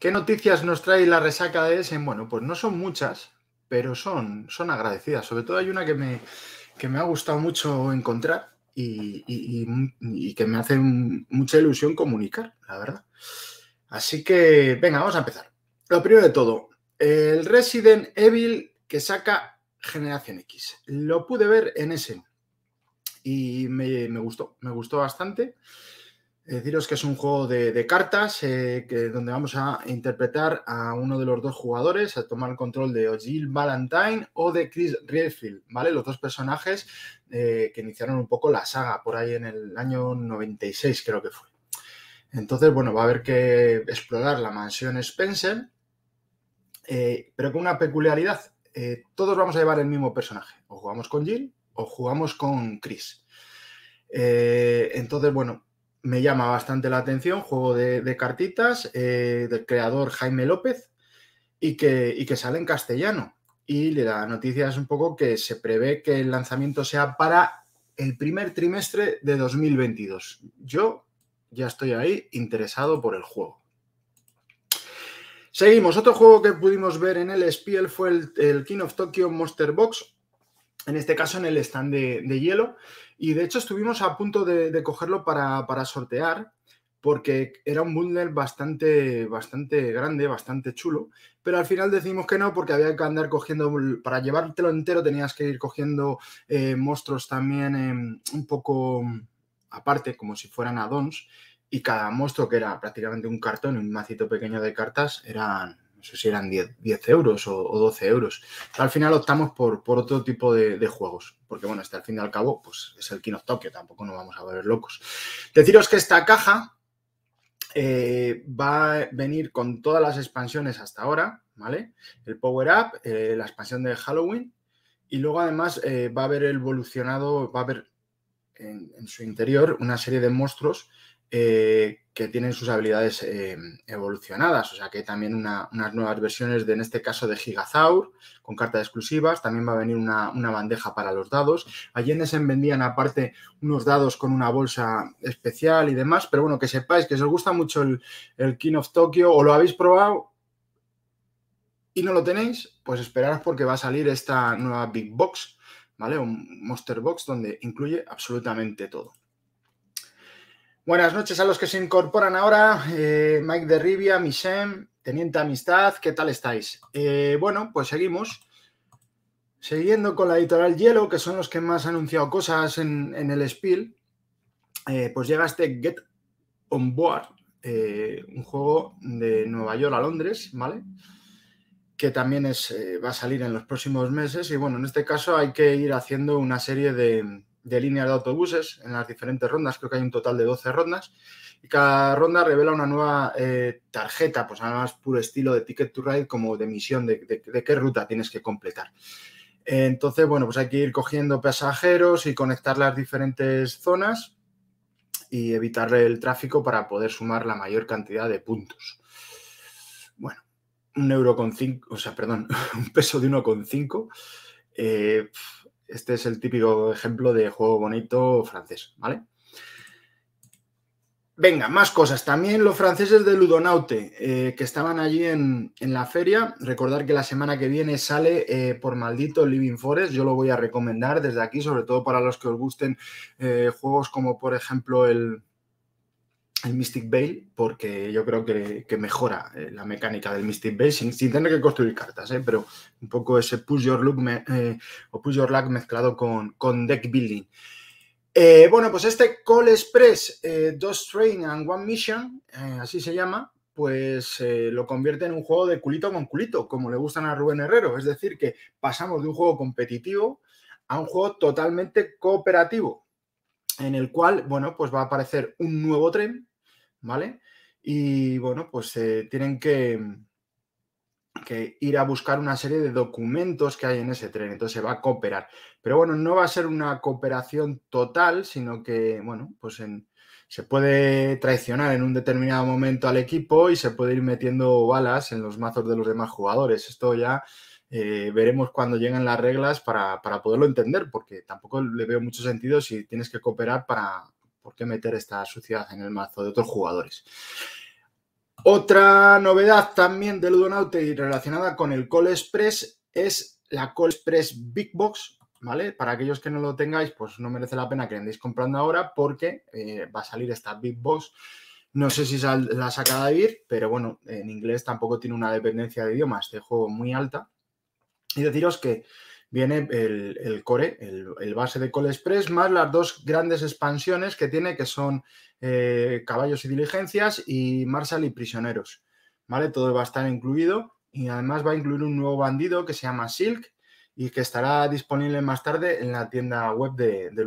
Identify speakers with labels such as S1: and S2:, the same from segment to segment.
S1: ¿Qué noticias nos trae la resaca de ese Bueno, pues no son muchas, pero son, son agradecidas. Sobre todo hay una que me, me ha gustado mucho encontrar y, que me hace mucha ilusión comunicar, la verdad. Así que, venga, vamos a empezar. Lo primero de todo, el Resident Evil que saca Generación X. Lo pude ver en Essen y me, me gustó, me gustó bastante. Deciros que es un juego de, cartas eh, que, donde vamos a interpretar a uno de los dos jugadores, a tomar el control de Jill Valentine o de Chris Redfield, ¿vale? Los dos personajes eh, que iniciaron un poco la saga por ahí en el año 96 creo que fue. Entonces, bueno, va a haber que explorar la mansión Spencer, eh, pero con una peculiaridad. todos vamos a llevar el mismo personaje. O jugamos con Jill o jugamos con Chris. entonces, bueno, me llama bastante la atención, juego de, cartitas eh, del creador Jaime López y que, que sale en castellano. Y le da noticias un poco que se prevé que el lanzamiento sea para el primer trimestre de 2022. Yo ya estoy ahí interesado por el juego. Seguimos. Otro juego que pudimos ver en el Spiel fue el, el King of Tokyo Monster Box en este caso en el stand de, hielo. Y de hecho estuvimos a punto de, cogerlo para, para, sortear, porque era un bundle bastante, bastante grande, bastante chulo. Pero al final decidimos que no, porque había que andar cogiendo, para llevártelo entero tenías que ir cogiendo eh, monstruos también em, un poco mm, aparte, como si fueran addons. Y cada monstruo, que era prácticamente un cartón, un macito pequeño de cartas, eran no sé si eran 10, euros o, 12 euros. al final optamos por, por otro tipo de, juegos, porque bueno, hasta este al fin y al cabo, pues es el of Tokyo, tampoco nos vamos a volver locos. Deciros que esta caja eh, va a venir con todas las expansiones hasta ahora, ¿vale? El Power Up, eh, la expansión de Halloween, y luego además eh, va a haber evolucionado, va a haber en, su interior una serie de monstruos eh, que tienen sus habilidades eh, evolucionadas. O sea que también unas nuevas versiones de, en este caso, de Gigazaur, con cartas exclusivas. También va a venir una, bandeja para los dados. Allí en vendían aparte unos dados con una bolsa especial y demás. Pero bueno, que sepáis que os gusta mucho el, el King of Tokyo o lo habéis probado y no lo tenéis, pues esperaros porque va a salir esta nueva Big Box, ¿vale? Un Monster Box donde incluye absolutamente todo. Buenas noches a los que se incorporan ahora. Eh, Mike de Rivia, Michem, Teniente Amistad, ¿qué tal estáis? Eh, bueno, pues seguimos. Siguiendo con la editorial Hielo, que son los que más han anunciado cosas en, el Spiel, eh, pues llega este Get On Board, un juego de Nueva York a Londres, ¿vale? Que también es, va a salir en los próximos meses. Y bueno, en este caso hay que ir haciendo una serie de, de líneas de autobuses en las diferentes rondas, creo que hay un total de 12 rondas, y cada ronda revela una nueva eh, tarjeta, pues además puro estilo de Ticket to Ride, como de misión, de, qué ruta tienes que completar. Entonces, bueno, pues hay que ir cogiendo pasajeros y conectar las diferentes zonas y evitar el tráfico para poder sumar la mayor cantidad de puntos. Bueno, un euro con cinco, o sea, perdón, un peso de 1,5. Eh, este es el típico ejemplo de juego bonito francés, ¿vale? Venga, más cosas. También los franceses de Ludonaute, eh, que estaban allí en, la feria. Recordar que la semana que viene sale eh, por maldito Living Forest. Yo lo voy a recomendar desde aquí, sobre todo para los que os gusten eh, juegos como, por ejemplo, el, el Mystic Veil porque yo creo que, mejora eh, la mecánica del Mystic Veil sin, tener que construir cartas, eh, pero un poco ese push your luck eh, o push your luck mezclado con, con deck building. Eh, bueno, pues este Call Express, Dos Train and One Mission, así se llama, pues lo convierte en un juego de culito con culito, como le gustan a Rubén Herrero. Es decir, que pasamos de un juego competitivo a un juego totalmente cooperativo, en el cual, bueno, pues va a aparecer un nuevo tren ¿vale? Y bueno, pues eh, tienen que, mm, que ir a buscar una serie de documentos que hay en ese tren, entonces se va a cooperar. Pero bueno, no va a ser una cooperación total, sino que, bueno, pues se puede traicionar en un determinado momento al equipo y se puede ir metiendo balas en los mazos de los demás jugadores. Esto ya eh, veremos cuando lleguen las reglas para, para, poderlo entender, porque tampoco le veo mucho sentido si tienes que cooperar para, ¿Por qué meter esta suciedad en el mazo de otros jugadores? Otra novedad también de Ludonaute y relacionada con el Call Express es la Call Express Big Box, ¿vale? Para aquellos que no lo tengáis, pues no merece la pena que andéis comprando ahora porque eh, va a salir esta Big Box. No sé si la saca David, pero bueno, en inglés tampoco tiene una dependencia de idiomas de juego muy alta. Y deciros que viene el, core, el, base de Cole Express, más las dos grandes expansiones que tiene, que son eh, Caballos y Diligencias y Marshal y Prisioneros. ¿Vale? Todo va a estar incluido y además va a incluir un nuevo bandido que se llama Silk y que estará disponible más tarde en la tienda web de, de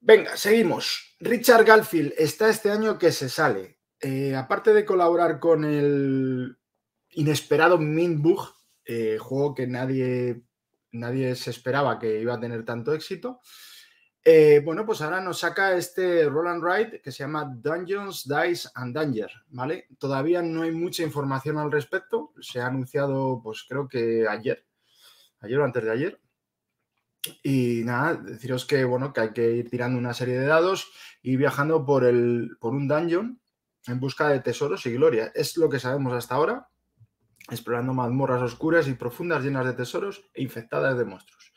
S1: Venga, seguimos. Richard Galfield está este año que se sale. Eh, aparte de colaborar con el inesperado Minbug, eh, juego que nadie, nadie se esperaba que iba a tener tanto éxito. Eh, bueno, pues ahora nos saca este Roland and Ride que se llama Dungeons, Dice and Danger, ¿vale? Todavía no hay mucha información al respecto, se ha anunciado pues creo que ayer, ayer o antes de ayer. Y nada, deciros que bueno, que hay que ir tirando una serie de dados y viajando por, el, por un dungeon en busca de tesoros y gloria. Es lo que sabemos hasta ahora explorando mazmorras oscuras y profundas llenas de tesoros e infectadas de monstruos.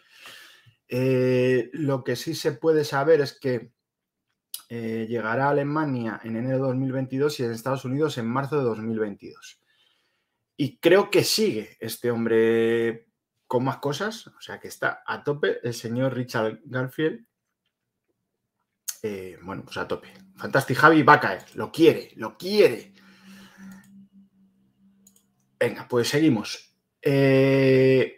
S1: Eh, lo que sí se puede saber es que eh, llegará a Alemania en enero de 2022 y en Estados Unidos en marzo de 2022. Y creo que sigue este hombre con más cosas, o sea que está a tope el señor Richard Garfield. Eh, bueno, pues a tope. Fantastic Javi va a caer, lo quiere, lo quiere. Venga, pues seguimos. Eh,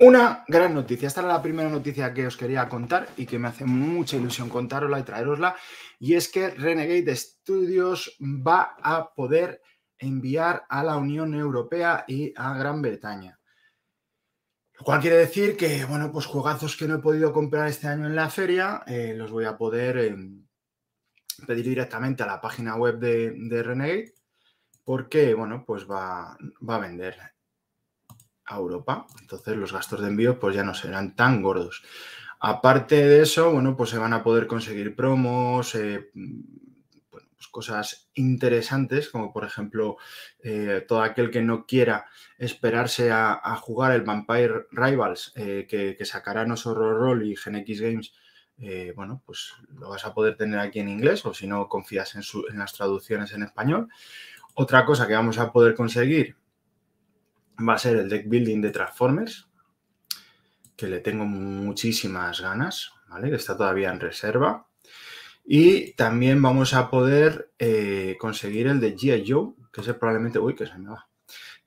S1: una gran noticia. Esta era la primera noticia que os quería contar y que me hace mucha ilusión contarosla y traerosla. Y es que Renegade Studios va a poder enviar a la Unión Europea y a Gran Bretaña. Lo cual quiere decir que, bueno, pues juegazos que no he podido comprar este año en la feria, eh, los voy a poder em, pedir directamente a la página web de Renegade porque bueno, pues va, a vender a Europa. Entonces los gastos de envío pues ya no serán tan gordos. Aparte de eso, bueno, pues se van a poder conseguir promos, eh, mm, pues cosas interesantes, como por ejemplo, eh, todo aquel que no quiera esperarse a, jugar el Vampire Rivals eh, que, sacarán sacará Horror Roll y X Games, bueno, pues lo vas a poder tener aquí en inglés o si no confías en, en las traducciones en español. Otra cosa que vamos a poder conseguir va a ser el deck building de Transformers, que le tengo muchísimas ganas, ¿vale? Que está todavía en reserva. Y también vamos a poder eh, conseguir el de G.I. que ese probablemente, uy, que se me va.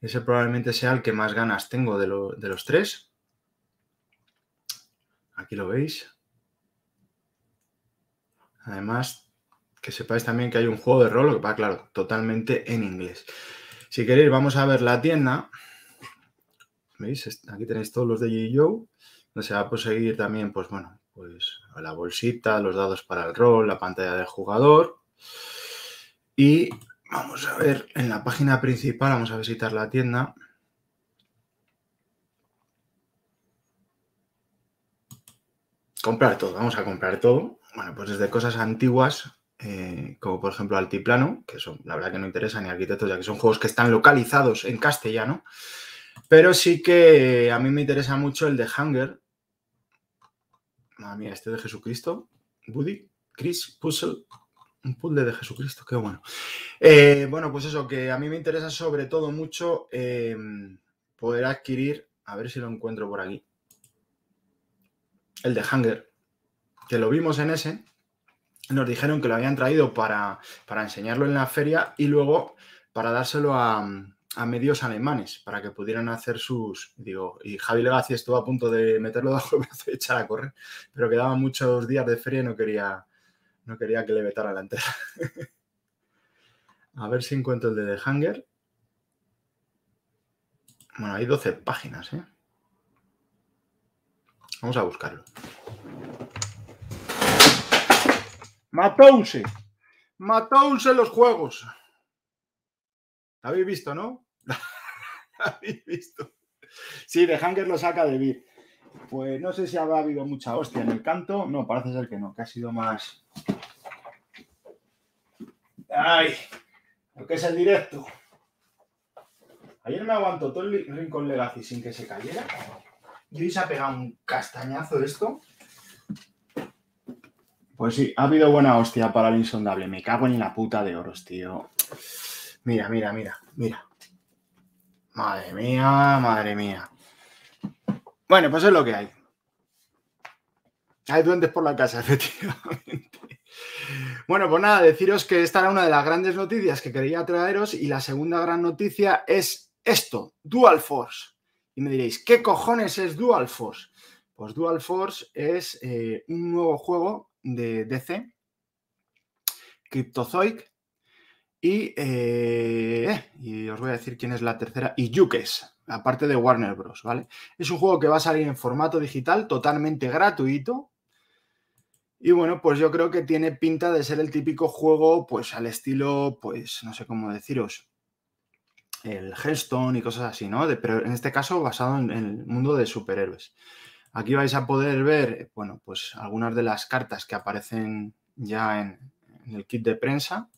S1: Ese probablemente sea el que más ganas tengo de, de los tres. Aquí lo veis. Además, que sepáis también que hay un juego de rol, que va, claro, totalmente en inglés. Si queréis, vamos a ver la tienda. ¿Veis? Aquí tenéis todos los de Yo, donde se va a conseguir también, pues bueno, pues la bolsita, los dados para el rol, la pantalla del jugador. Y vamos a ver en la página principal, vamos a visitar la tienda. Comprar todo, vamos a comprar todo. Bueno, pues desde cosas antiguas eh, como por ejemplo Altiplano, que son, la verdad que no interesa ni arquitectos, ya que son juegos que están localizados en castellano. Pero sí que a mí me interesa mucho el de Hunger. Madre mía, este de Jesucristo. Woody, Chris, Puzzle. Un puzzle de Jesucristo, qué bueno. Eh, bueno, pues eso, que a mí me interesa sobre todo mucho eh, poder adquirir, a ver si lo encuentro por aquí, el de Hunger, que lo vimos en ese, nos dijeron que lo habían traído para, enseñarlo en la feria y luego para dárselo a, medios alemanes para que pudieran hacer sus, digo, y Javi Legacy estuvo a punto de meterlo bajo el brazo y echar a correr, pero quedaban muchos días de feria y no quería, no quería que le vetara la entera. a ver si encuentro el de The Hunger. Bueno, hay 12 páginas, ¿eh? Vamos a buscarlo. Matouse. Matouse los juegos. ¿Lo habéis visto, no? habéis visto? Sí, de Hanger lo saca de Vir. Pues no sé si habrá habido mucha hostia en el canto. No, parece ser que no, que ha sido más. Ay, lo que es el directo. Ayer me aguantó todo el Rincón Legacy sin que se cayera. Y hoy se ha pegado un castañazo esto. Pues sí, ha habido buena hostia para el insondable. Me cago en la puta de oros, tío. Mira, mira, mira, mira. Madre mía, madre mía. Bueno, pues es lo que hay. Hay duendes por la casa, efectivamente. Bueno, pues nada, deciros que esta era una de las grandes noticias que quería traeros y la segunda gran noticia es esto, Dual Force. Y me diréis, ¿qué cojones es Dual Force? Pues Dual Force es eh, un nuevo juego de DC, Cryptozoic y, eh, eh, y os voy a decir quién es la tercera, y Yukes, aparte de Warner Bros. ¿vale? Es un juego que va a salir en formato digital, totalmente gratuito. Y bueno, pues yo creo que tiene pinta de ser el típico juego, pues al estilo, pues no sé cómo deciros, el Hearthstone y cosas así, ¿no? pero en este caso basado en el mundo de superhéroes. Aquí vais a poder ver, eh, bueno, pues algunas de las cartas que aparecen ya en, el kit de prensa.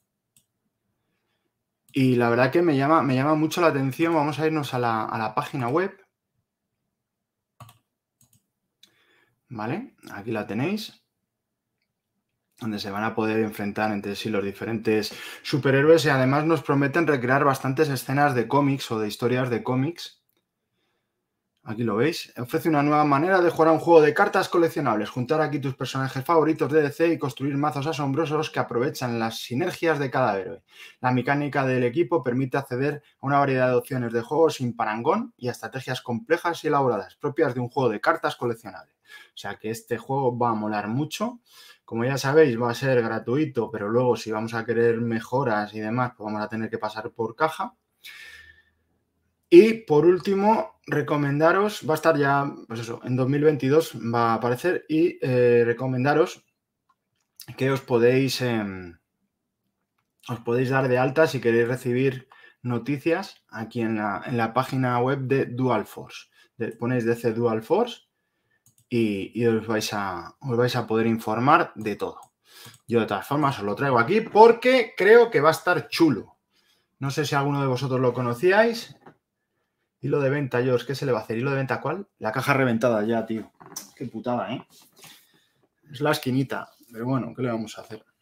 S1: Y la verdad que me llama, me llama mucho la atención. Vamos a irnos a la, a la página web. ¿Vale? Aquí la tenéis donde se van a poder enfrentar entre sí los diferentes superhéroes y además nos prometen recrear bastantes escenas de cómics o de historias de cómics Aquí lo veis. Ofrece una nueva manera de jugar a un juego de cartas coleccionables. Juntar aquí tus personajes favoritos de DC y construir mazos asombrosos que aprovechan las sinergias de cada héroe. La mecánica del equipo permite acceder a una variedad de opciones de juego sin parangón y a estrategias complejas y elaboradas propias de un juego de cartas coleccionables. O sea que este juego va a molar mucho. Como ya sabéis, va a ser gratuito, pero luego si vamos a querer mejoras y demás, pues vamos a tener que pasar por caja. Y por último, recomendaros, va a estar ya, pues eso, en 2022 va a aparecer y eh, recomendaros que os podéis, em, os podéis dar de alta si queréis recibir noticias aquí en la, en la página web de DualForce. De, ponéis DC DualForce y, y, os, vais a, os vais a poder informar de todo. Yo de todas formas os lo traigo aquí porque creo que va a estar chulo. No sé si alguno de vosotros lo conocíais. Y de venta, George, ¿qué se le va a hacer? ¿Hilo de venta cuál? La caja reventada ya, tío. Qué putada, ¿eh? Es la esquinita. Pero bueno, ¿qué le vamos a hacer?